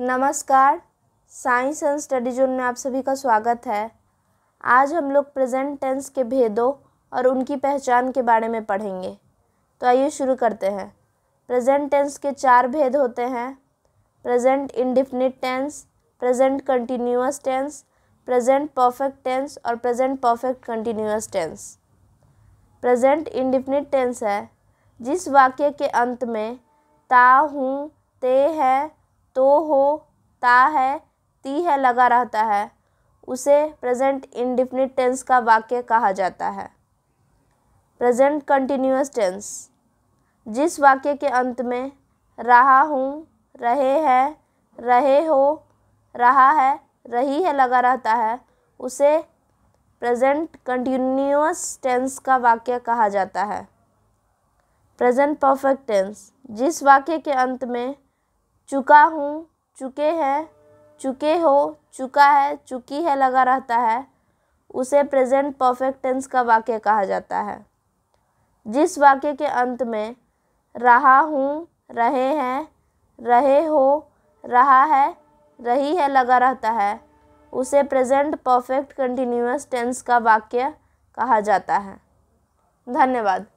नमस्कार science and study zone में आप सभी का स्वागत है आज हम लोग प्रेजेंट टेंस के भेदों और उनकी पहचान के बारे में पढ़ेंगे तो आइए शुरू करते हैं प्रेजेंट टेंस के चार भेद होते हैं present indefinite tense present continuous tense present perfect tense और present perfect continuous tense present indefinite tense है जिस वाक्य के अंत में ता हूँ ते है तो हो ता है ती है लगा रहता है उसे प्रेजेंट इंडिफिनिट टेंस का वाक्य कहा जाता है प्रेजेंट कंटिन्यूस टेंस जिस वाक्य के अंत में रहा हूँ रहे हैं रहे हो रहा है रही है लगा रहता है उसे प्रेजेंट कंटिन्यूस टेंस का वाक्य कहा जाता है प्रेजेंट परफेक्ट टेंस जिस वाक्य के अंत में चुका हूँ चुके हैं चुके हो चुका है चुकी है लगा रहता है उसे प्रेजेंट परफेक्ट टेंस का वाक्य कहा जाता है जिस वाक्य के अंत में रहा हूँ रहे हैं रहे हो रहा है रही है लगा रहता है उसे प्रेजेंट परफेक्ट कंटिन्यूस टेंस का वाक्य कहा जाता है धन्यवाद